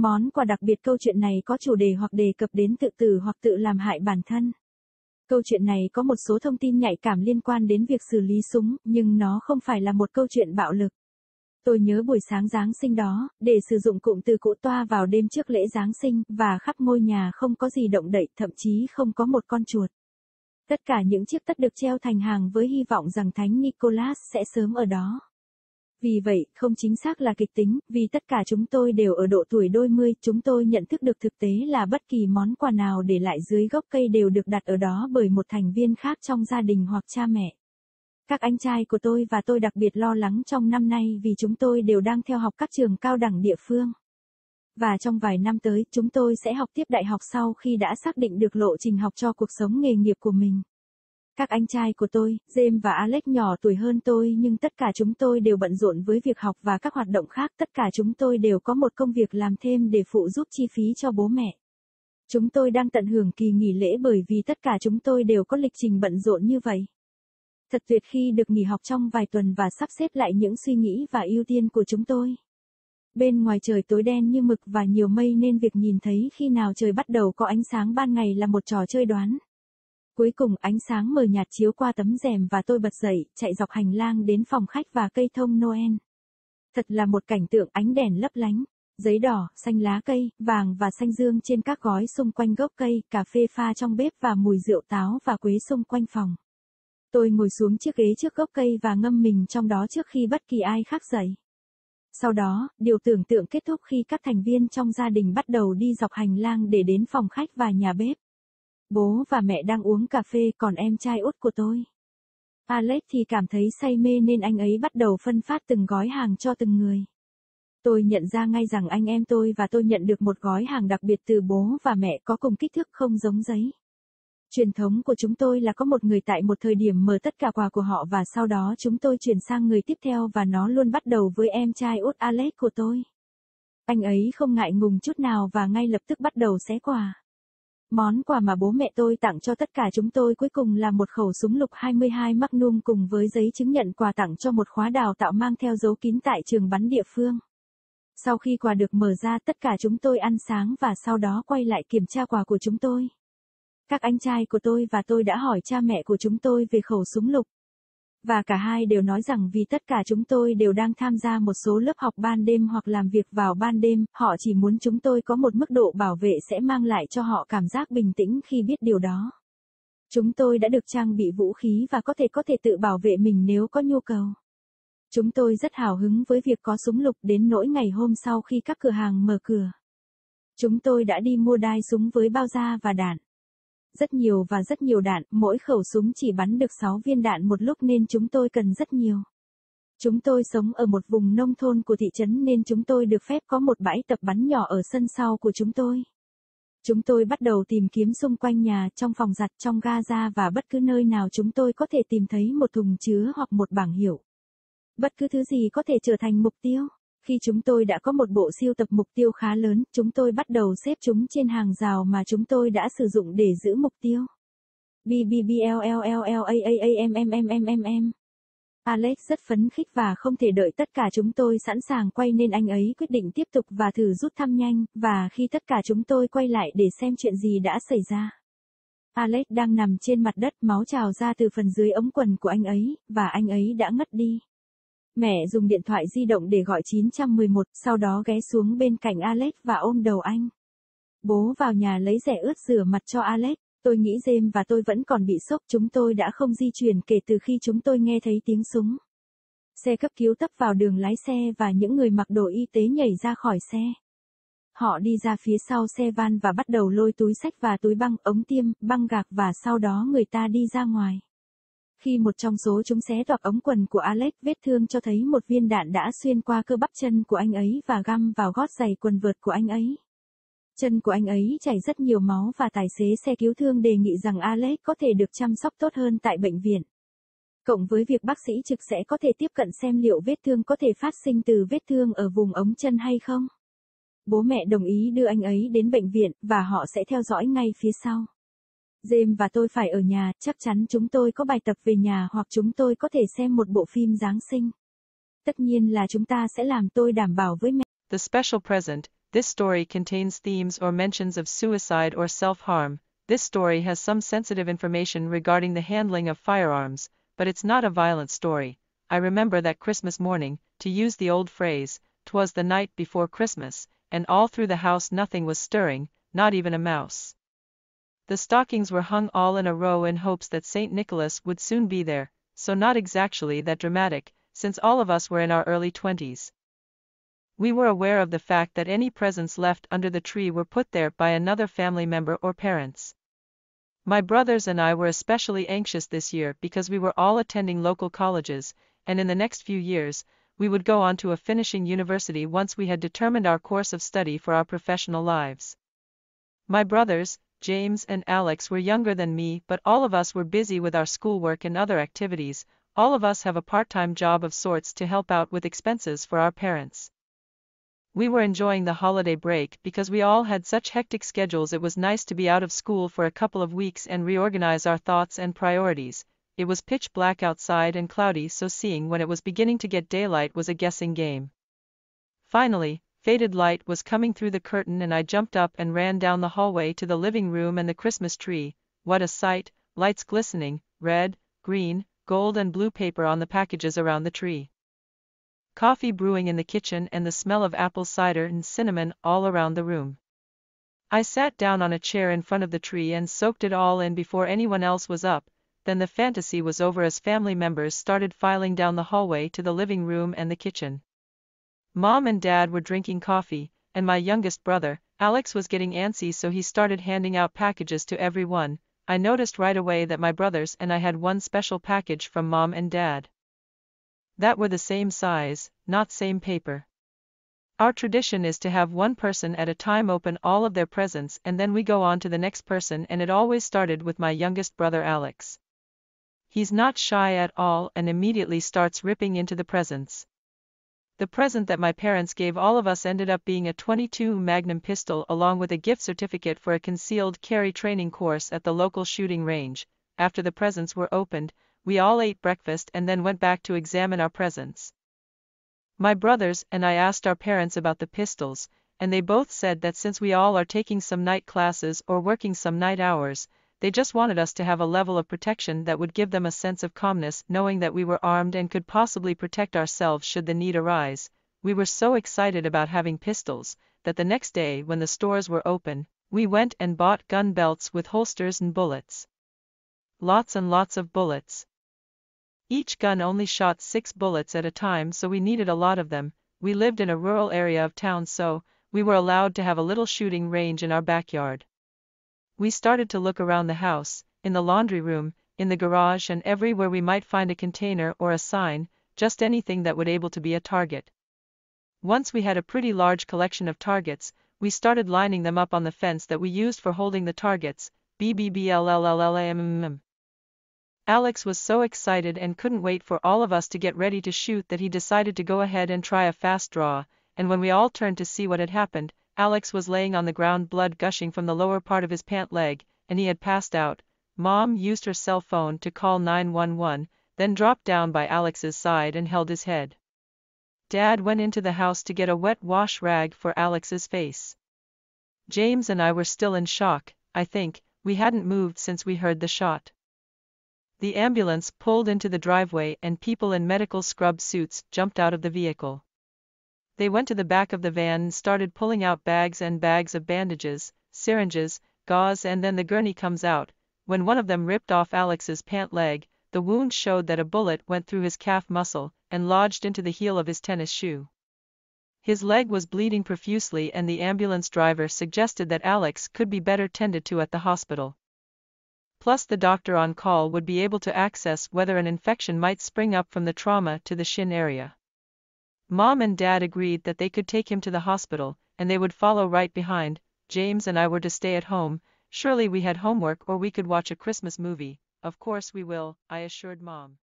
Món quà đặc biệt câu chuyện này có chủ đề hoặc đề cập đến tự tử hoặc tự làm hại bản thân. Câu chuyện này có một số thông tin nhạy cảm liên quan đến việc xử lý súng, nhưng nó không phải là một câu chuyện bạo lực. Tôi nhớ buổi sáng Giáng sinh đó, để sử dụng cụm từ cụ toa vào đêm trước lễ Giáng sinh, và khắp ngôi nhà không có gì động đậy, thậm chí không có một con chuột. Tất cả những chiếc tất được treo thành hàng với hy vọng rằng Thánh Nicholas sẽ sớm ở đó vì vậy, không chính xác là kịch tính, vì tất cả chúng tôi đều ở độ tuổi đôi mươi, chúng tôi nhận thức được thực tế là bất kỳ món quà nào để lại dưới gốc cây đều được đặt ở đó bởi một thành viên khác trong gia đình hoặc cha mẹ. Các anh trai của tôi và tôi đặc biệt lo lắng trong năm nay vì chúng tôi đều đang theo học các trường cao đẳng địa phương. Và trong vài năm tới, chúng tôi sẽ học tiếp đại học sau khi đã xác định được lộ trình học cho cuộc sống nghề nghiệp của mình. Các anh trai của tôi, James và Alex nhỏ tuổi hơn tôi nhưng tất cả chúng tôi đều bận rộn với việc học và các hoạt động khác. Tất cả chúng tôi đều có một công việc làm thêm để phụ giúp chi phí cho bố mẹ. Chúng tôi đang tận hưởng kỳ nghỉ lễ bởi vì tất cả chúng tôi đều có lịch trình bận rộn như vậy. Thật tuyệt khi được nghỉ học trong vài tuần và sắp xếp lại những suy nghĩ và ưu tiên của chúng tôi. Bên ngoài trời tối đen như mực và nhiều mây nên việc nhìn thấy khi nào trời bắt đầu có ánh sáng ban ngày là một trò chơi đoán. Cuối cùng ánh sáng mờ nhạt chiếu qua tấm rèm và tôi bật dậy, chạy dọc hành lang đến phòng khách và cây thông Noel. Thật là một cảnh tượng ánh đèn lấp lánh, giấy đỏ, xanh lá cây, vàng và xanh dương trên các gói xung quanh gốc cây, cà phê pha trong bếp và mùi rượu táo và quế xung quanh phòng. Tôi ngồi xuống chiếc ghế trước gốc cây và ngâm mình trong đó trước khi bất kỳ ai khác dậy. Sau đó, điều tưởng tượng kết thúc khi các thành viên trong gia đình bắt đầu đi dọc hành lang để đến phòng khách và nhà bếp. Bố và mẹ đang uống cà phê còn em trai út của tôi. Alex thì cảm thấy say mê nên anh ấy bắt đầu phân phát từng gói hàng cho từng người. Tôi nhận ra ngay rằng anh em tôi và tôi nhận được một gói hàng đặc biệt từ bố và mẹ có cùng kích thước không giống giấy. Truyền thống của chúng tôi là có một người tại một thời điểm mở tất cả quà của họ và sau đó chúng tôi chuyển sang người tiếp theo và nó luôn bắt đầu với em trai út Alex của tôi. Anh ấy không ngại ngùng chút nào và ngay lập tức bắt đầu xé quà. Món quà mà bố mẹ tôi tặng cho tất cả chúng tôi cuối cùng là một khẩu súng lục 22 Magnum cùng với giấy chứng nhận quà tặng cho một khóa đào tạo mang theo dấu kín tại trường bắn địa phương. Sau khi quà được mở ra tất cả chúng tôi ăn sáng và sau đó quay lại kiểm tra quà của chúng tôi. Các anh trai của tôi và tôi đã hỏi cha mẹ của chúng tôi về khẩu súng lục và cả hai đều nói rằng vì tất cả chúng tôi đều đang tham gia một số lớp học ban đêm hoặc làm việc vào ban đêm, họ chỉ muốn chúng tôi có một mức độ bảo vệ sẽ mang lại cho họ cảm giác bình tĩnh khi biết điều đó. Chúng tôi đã được trang bị vũ khí và có thể có thể tự bảo vệ mình nếu có nhu cầu. Chúng tôi rất hào hứng với việc có súng lục đến nỗi ngày hôm sau khi các cửa hàng mở cửa. Chúng tôi đã đi mua đai súng với bao da và đạn rất nhiều và rất nhiều đạn, mỗi khẩu súng chỉ bắn được 6 viên đạn một lúc nên chúng tôi cần rất nhiều. Chúng tôi sống ở một vùng nông thôn của thị trấn nên chúng tôi được phép có một bãi tập bắn nhỏ ở sân sau của chúng tôi. Chúng tôi bắt đầu tìm kiếm xung quanh nhà, trong phòng giặt, trong gaza và bất cứ nơi nào chúng tôi có thể tìm thấy một thùng chứa hoặc một bảng hiệu. Bất cứ thứ gì có thể trở thành mục tiêu. Khi chúng tôi đã có một bộ siêu tập mục tiêu khá lớn, chúng tôi bắt đầu xếp chúng trên hàng rào mà chúng tôi đã sử dụng để giữ mục tiêu. BBBLLLLAAAMMMMMM Alex rất phấn khích và không thể đợi tất cả chúng tôi sẵn sàng quay nên anh ấy quyết định tiếp tục và thử rút thăm nhanh, và khi tất cả chúng tôi quay lại để xem chuyện gì đã xảy ra. Alex đang nằm trên mặt đất máu trào ra từ phần dưới ống quần của anh ấy, và anh ấy đã ngất đi. Mẹ dùng điện thoại di động để gọi 911, sau đó ghé xuống bên cạnh Alex và ôm đầu anh. Bố vào nhà lấy rẻ ướt rửa mặt cho Alex, tôi nghĩ James và tôi vẫn còn bị sốc, chúng tôi đã không di chuyển kể từ khi chúng tôi nghe thấy tiếng súng. Xe cấp cứu tấp vào đường lái xe và những người mặc đồ y tế nhảy ra khỏi xe. Họ đi ra phía sau xe van và bắt đầu lôi túi sách và túi băng, ống tiêm, băng gạc và sau đó người ta đi ra ngoài. Khi một trong số chúng xé toạc ống quần của Alex, vết thương cho thấy một viên đạn đã xuyên qua cơ bắp chân của anh ấy và găm vào gót giày quần vợt của anh ấy. Chân của anh ấy chảy rất nhiều máu và tài xế xe cứu thương đề nghị rằng Alex có thể được chăm sóc tốt hơn tại bệnh viện. Cộng với việc bác sĩ trực sẽ có thể tiếp cận xem liệu vết thương có thể phát sinh từ vết thương ở vùng ống chân hay không. Bố mẹ đồng ý đưa anh ấy đến bệnh viện và họ sẽ theo dõi ngay phía sau. James và tôi phải ở nhà, chắc chắn chúng tôi có bài tập về nhà hoặc chúng tôi có thể xem một bộ phim Giáng sinh. Tất nhiên là chúng ta sẽ làm tôi đảm bảo với mẹ. The special present, this story contains themes or mentions of suicide or self-harm. This story has some sensitive information regarding the handling of firearms, but it's not a violent story. I remember that Christmas morning, to use the old phrase, "Twas the night before Christmas, and all through the house nothing was stirring, not even a mouse. The stockings were hung all in a row in hopes that St. Nicholas would soon be there, so not exactly that dramatic, since all of us were in our early twenties. We were aware of the fact that any presents left under the tree were put there by another family member or parents. My brothers and I were especially anxious this year because we were all attending local colleges, and in the next few years, we would go on to a finishing university once we had determined our course of study for our professional lives. My brothers, James and Alex were younger than me, but all of us were busy with our schoolwork and other activities. All of us have a part-time job of sorts to help out with expenses for our parents. We were enjoying the holiday break because we all had such hectic schedules it was nice to be out of school for a couple of weeks and reorganize our thoughts and priorities. It was pitch black outside and cloudy so seeing when it was beginning to get daylight was a guessing game. Finally, faded light was coming through the curtain and I jumped up and ran down the hallway to the living room and the Christmas tree. What a sight, lights glistening, red, green, gold and blue paper on the packages around the tree. Coffee brewing in the kitchen and the smell of apple cider and cinnamon all around the room. I sat down on a chair in front of the tree and soaked it all in before anyone else was up, then the fantasy was over as family members started filing down the hallway to the living room and the kitchen. Mom and Dad were drinking coffee, and my youngest brother, Alex, was getting antsy, so he started handing out packages to everyone. I noticed right away that my brothers and I had one special package from Mom and Dad. That were the same size, not same paper. Our tradition is to have one person at a time open all of their presents and then we go on to the next person and it always started with my youngest brother Alex. He's not shy at all and immediately starts ripping into the presents. The present that my parents gave all of us ended up being a 22 Magnum pistol along with a gift certificate for a concealed carry training course at the local shooting range. After the presents were opened, we all ate breakfast and then went back to examine our presents. My brothers and I asked our parents about the pistols, and they both said that since we all are taking some night classes or working some night hours, they just wanted us to have a level of protection that would give them a sense of calmness knowing that we were armed and could possibly protect ourselves should the need arise. We were so excited about having pistols, that the next day when the stores were open, we went and bought gun belts with holsters and bullets. Lots and lots of bullets. Each gun only shot six bullets at a time so we needed a lot of them, we lived in a rural area of town so, we were allowed to have a little shooting range in our backyard we started to look around the house, in the laundry room, in the garage and everywhere we might find a container or a sign, just anything that would able to be a target. Once we had a pretty large collection of targets, we started lining them up on the fence that we used for holding the targets, BBBLLLLAMMM. Alex was so excited and couldn't wait for all of us to get ready to shoot that he decided to go ahead and try a fast draw, and when we all turned to see what had happened, Alex was laying on the ground blood gushing from the lower part of his pant leg, and he had passed out. Mom used her cell phone to call 911, then dropped down by Alex's side and held his head. Dad went into the house to get a wet wash rag for Alex's face. James and I were still in shock, I think, we hadn't moved since we heard the shot. The ambulance pulled into the driveway and people in medical scrub suits jumped out of the vehicle. They went to the back of the van and started pulling out bags and bags of bandages, syringes, gauze and then the gurney comes out. When one of them ripped off Alex's pant leg, the wound showed that a bullet went through his calf muscle and lodged into the heel of his tennis shoe. His leg was bleeding profusely and the ambulance driver suggested that Alex could be better tended to at the hospital. Plus the doctor on call would be able to access whether an infection might spring up from the trauma to the shin area. Mom and Dad agreed that they could take him to the hospital, and they would follow right behind. James and I were to stay at home. Surely we had homework or we could watch a Christmas movie. Of course we will, I assured Mom.